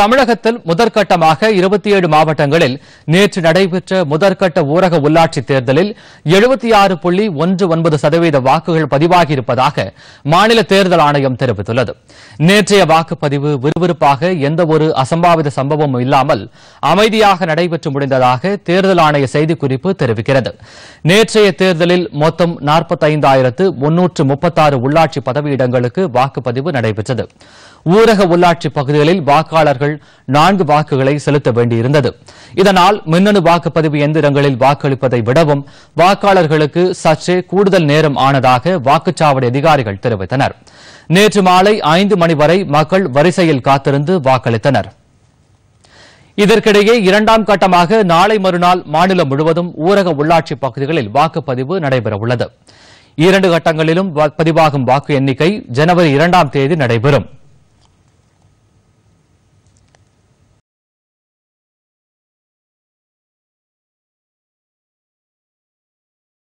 தமிழகத்தில் முதற்கட்டமாக இருபத்தி ஏழு மாவட்டங்களில் நேற்று நடைபெற்ற முதற்கட்ட ஊரக உள்ளாட்சித் தேர்தலில் எழுபத்தி ஆறு புள்ளி ஒன்று ஒன்பது சதவீத வாக்குகள் பதிவாகியிருப்பதாக மாநில தேர்தல் ஆணையம் தெரிவித்துள்ளது நேற்றைய வாக்குப்பதிவு விறுவிறுப்பாக எந்தவொரு அசம்பாவித சம்பவமும் இல்லாமல் அமைதியாக நடைபெற்று முடிந்ததாக தேர்தல் ஆணைய செய்திக்குறிப்பு தெரிவிக்கிறது நேற்றைய தேர்தலில் மொத்தம் நாற்பத்தைந்தாயிரத்து முன்னூற்று முப்பத்தாறு உள்ளாட்சி பதவியிடங்களுக்கு வாக்குப்பதிவு நடைபெற்றது ஊரக உள்ளாட்சி பகுதிகளில் வாக்காளர்கள் வாக்காளர்கள் நான்கு வாக்குகளை செலுத்த வேண்டியிருந்தது இதனால் மின்னணு வாக்குப்பதிவு எந்திரங்களில் வாக்களிப்பதை விடவும் வாக்காளர்களுக்கு சற்றே கூடுதல் நேரம் ஆனதாக வாக்குச்சாவடி அதிகாரிகள் தெரிவித்தனர் நேற்று மாலை ஐந்து மணி வரை மக்கள் வரிசையில் காத்திருந்து வாக்களித்தனர் இதற்கிடையே இரண்டாம் கட்டமாக நாளை மறுநாள் மாநிலம் முழுவதும் ஊரக உள்ளாட்சி பகுதிகளில் வாக்குப்பதிவு நடைபெறவுள்ளது இரண்டு கட்டங்களிலும் பதிவாகும் வாக்கு எண்ணிக்கை ஜனவரி இரண்டாம் தேதி நடைபெறும்